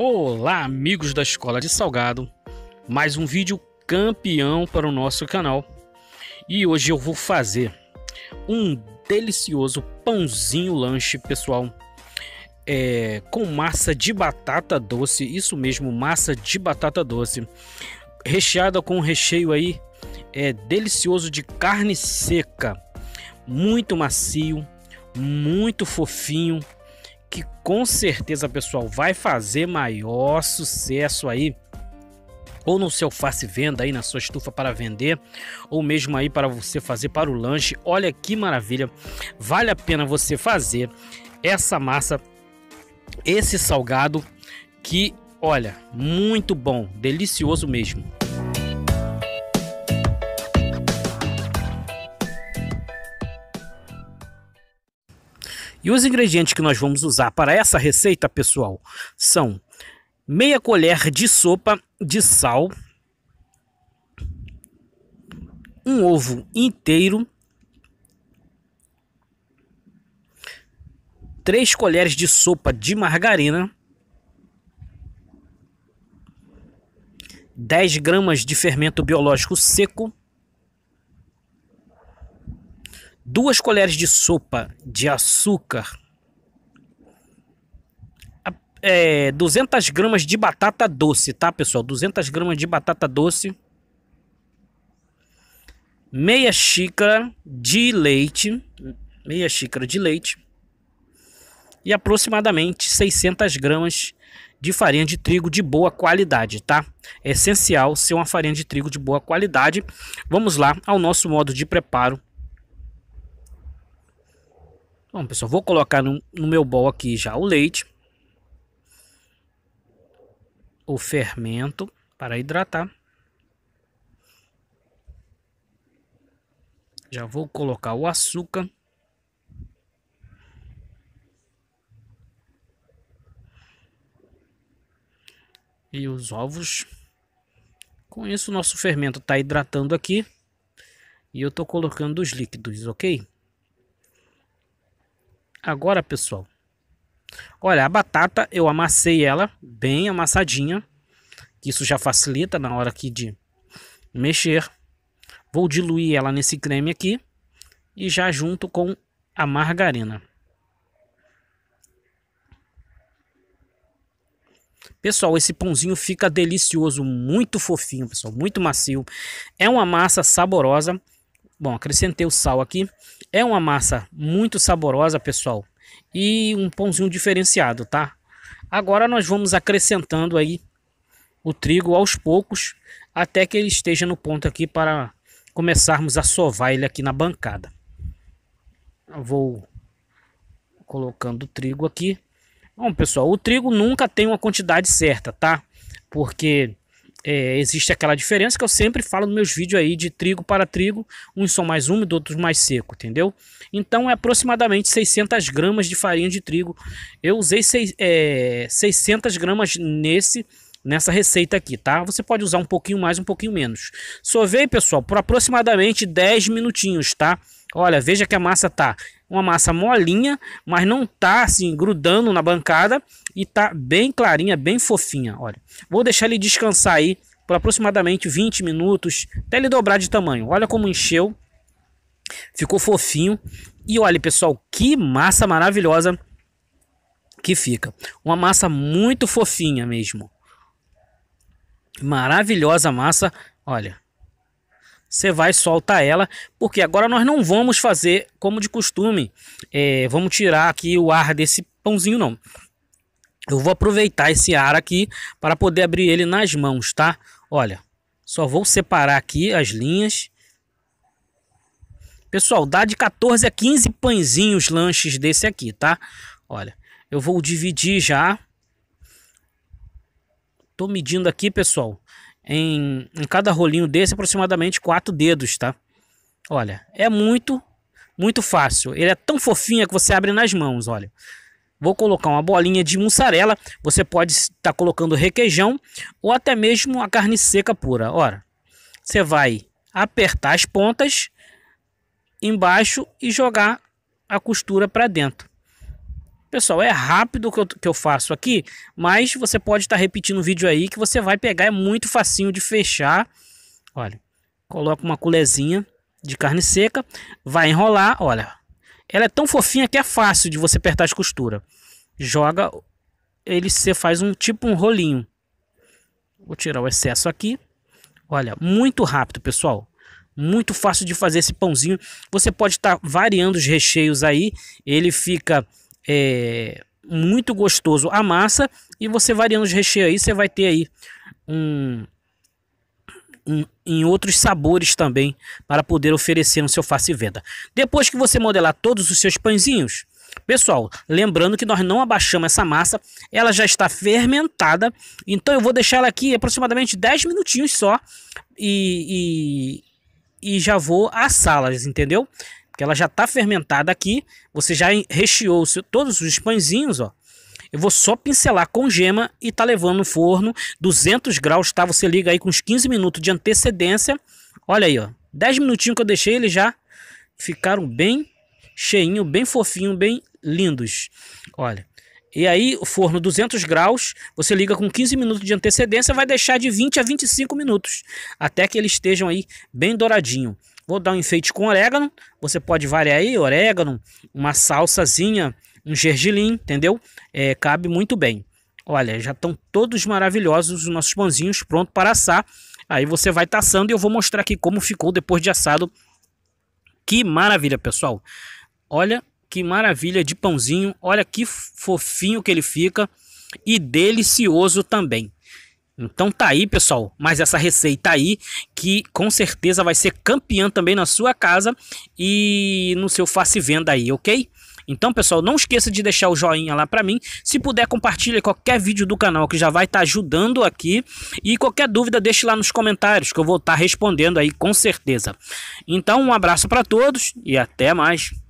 Olá, amigos da Escola de Salgado. Mais um vídeo campeão para o nosso canal. E hoje eu vou fazer um delicioso pãozinho lanche, pessoal. É, com massa de batata doce, isso mesmo, massa de batata doce, recheada com um recheio aí é delicioso de carne seca, muito macio, muito fofinho, que com certeza, pessoal, vai fazer maior sucesso aí ou no seu face venda aí na sua estufa para vender, ou mesmo aí para você fazer para o lanche. Olha que maravilha! Vale a pena você fazer essa massa, esse salgado que, olha, muito bom, delicioso mesmo. E os ingredientes que nós vamos usar para essa receita, pessoal, são meia colher de sopa de sal, um ovo inteiro, três colheres de sopa de margarina, 10 gramas de fermento biológico seco, duas colheres de sopa de açúcar, é, 200 gramas de batata doce, tá pessoal? 200 gramas de batata doce, meia xícara de leite, meia xícara de leite e aproximadamente 600 gramas de farinha de trigo de boa qualidade, tá? É essencial ser uma farinha de trigo de boa qualidade. Vamos lá ao nosso modo de preparo Bom, pessoal, vou colocar no, no meu bol aqui já o leite. O fermento para hidratar. Já vou colocar o açúcar. E os ovos. Com isso, nosso fermento está hidratando aqui. E eu estou colocando os líquidos, ok? Agora, pessoal, olha, a batata eu amassei ela bem amassadinha. Isso já facilita na hora aqui de mexer. Vou diluir ela nesse creme aqui e já junto com a margarina. Pessoal, esse pãozinho fica delicioso, muito fofinho, pessoal, muito macio. É uma massa saborosa. Bom, acrescentei o sal aqui. É uma massa muito saborosa, pessoal. E um pãozinho diferenciado, tá? Agora nós vamos acrescentando aí o trigo aos poucos, até que ele esteja no ponto aqui para começarmos a sovar ele aqui na bancada. Eu vou colocando o trigo aqui. Bom, pessoal, o trigo nunca tem uma quantidade certa, tá? Porque é, existe aquela diferença que eu sempre falo nos meus vídeos aí de trigo para trigo, uns são mais úmidos, outros mais seco, entendeu? Então é aproximadamente 600 gramas de farinha de trigo. Eu usei seis, é, 600 gramas nesse nessa receita aqui, tá? Você pode usar um pouquinho mais, um pouquinho menos. Sovei, pessoal, por aproximadamente 10 minutinhos, tá? Olha, veja que a massa tá uma massa molinha, mas não tá assim grudando na bancada e tá bem clarinha, bem fofinha. Olha, vou deixar ele descansar aí por aproximadamente 20 minutos até ele dobrar de tamanho. Olha como encheu, ficou fofinho. E olha, pessoal, que massa maravilhosa que fica. Uma massa muito fofinha mesmo. Maravilhosa massa, olha você vai soltar ela, porque agora nós não vamos fazer como de costume, é, vamos tirar aqui o ar desse pãozinho não. Eu vou aproveitar esse ar aqui para poder abrir ele nas mãos, tá? Olha, só vou separar aqui as linhas. Pessoal, dá de 14 a 15 pãezinhos lanches desse aqui, tá? Olha, eu vou dividir já. Tô medindo aqui, pessoal, em, em cada rolinho desse aproximadamente quatro dedos, tá? Olha, é muito, muito fácil. Ele é tão fofinho que você abre nas mãos, olha. Vou colocar uma bolinha de mussarela, você pode estar colocando requeijão ou até mesmo a carne seca pura. Ora, você vai apertar as pontas embaixo e jogar a costura para dentro. Pessoal, é rápido que eu, que eu faço aqui, mas você pode estar tá repetindo o vídeo aí que você vai pegar, é muito facinho de fechar. Olha, coloca uma colherzinha de carne seca, vai enrolar, olha. Ela é tão fofinha que é fácil de você apertar as costuras. Joga, ele você faz um tipo um rolinho. Vou tirar o excesso aqui. Olha, muito rápido, pessoal. Muito fácil de fazer esse pãozinho. Você pode estar tá variando os recheios aí. Ele fica é, muito gostoso a massa e você variando os recheios aí, você vai ter aí um, um, em outros sabores também para poder oferecer no seu face venda. Depois que você modelar todos os seus pãezinhos, Pessoal, lembrando que nós não abaixamos essa massa, ela já está fermentada, então eu vou deixar ela aqui aproximadamente 10 minutinhos só e, e, e já vou assá-las, entendeu? que ela já está fermentada aqui. Você já recheou todos os pãezinhos, ó. Eu vou só pincelar com gema e tá levando no forno 200 graus, tá? Você liga aí com uns 15 minutos de antecedência. Olha aí, ó. 10 minutinhos que eu deixei, eles já ficaram bem cheinho, bem fofinho, bem lindos. Olha. E aí, o forno 200 graus, você liga com 15 minutos de antecedência, vai deixar de 20 a 25 minutos, até que eles estejam aí bem douradinho. Vou dar um enfeite com orégano. Você pode variar aí, orégano, uma salsazinha, um gergelim, entendeu? É, cabe muito bem. Olha, já estão todos maravilhosos os nossos pãozinhos prontos para assar. Aí você vai taçando e eu vou mostrar aqui como ficou depois de assado. Que maravilha, pessoal. Olha que maravilha de pãozinho. Olha que fofinho que ele fica e delicioso também. Então tá aí, pessoal, mas essa receita aí que com certeza vai ser campeã também na sua casa e no seu face venda aí, ok? Então, pessoal, não esqueça de deixar o joinha lá para mim. Se puder, compartilha qualquer vídeo do canal que já vai estar tá ajudando aqui. E qualquer dúvida, deixe lá nos comentários que eu vou estar tá respondendo aí com certeza. Então, um abraço para todos e até mais.